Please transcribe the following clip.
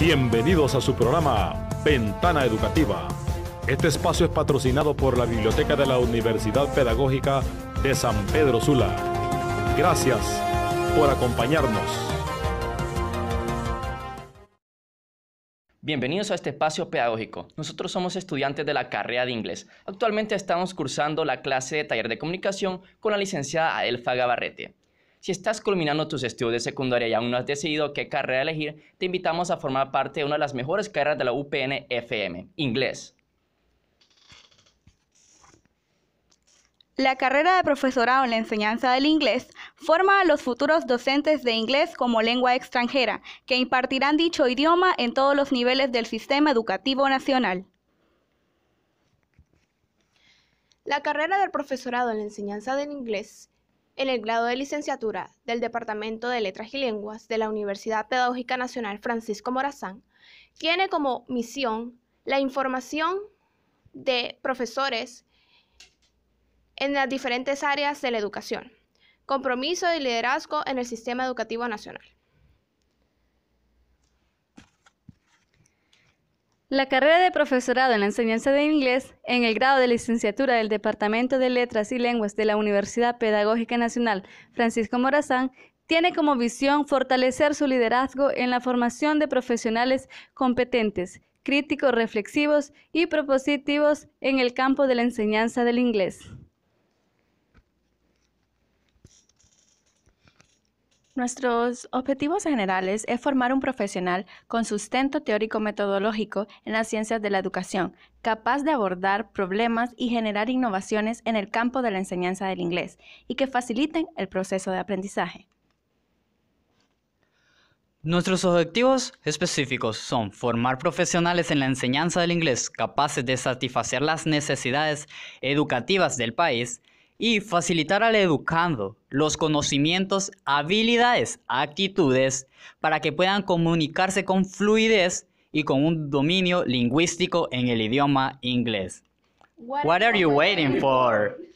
Bienvenidos a su programa Ventana Educativa. Este espacio es patrocinado por la Biblioteca de la Universidad Pedagógica de San Pedro Sula. Gracias por acompañarnos. Bienvenidos a este espacio pedagógico. Nosotros somos estudiantes de la carrera de inglés. Actualmente estamos cursando la clase de taller de comunicación con la licenciada Elfa Gabarrete. Si estás culminando tus estudios de secundaria y aún no has decidido qué carrera elegir, te invitamos a formar parte de una de las mejores carreras de la UPN FM, inglés. La carrera de profesorado en la enseñanza del inglés forma a los futuros docentes de inglés como lengua extranjera, que impartirán dicho idioma en todos los niveles del sistema educativo nacional. La carrera del profesorado en la enseñanza del inglés en el grado de licenciatura del Departamento de Letras y Lenguas de la Universidad Pedagógica Nacional Francisco Morazán, tiene como misión la información de profesores en las diferentes áreas de la educación, compromiso y liderazgo en el sistema educativo nacional. La carrera de profesorado en la enseñanza de inglés en el grado de licenciatura del Departamento de Letras y Lenguas de la Universidad Pedagógica Nacional Francisco Morazán tiene como visión fortalecer su liderazgo en la formación de profesionales competentes, críticos, reflexivos y propositivos en el campo de la enseñanza del inglés. Nuestros objetivos generales es formar un profesional con sustento teórico-metodológico en las ciencias de la educación, capaz de abordar problemas y generar innovaciones en el campo de la enseñanza del inglés y que faciliten el proceso de aprendizaje. Nuestros objetivos específicos son formar profesionales en la enseñanza del inglés capaces de satisfacer las necesidades educativas del país, y facilitar al educando los conocimientos, habilidades, actitudes para que puedan comunicarse con fluidez y con un dominio lingüístico en el idioma inglés. are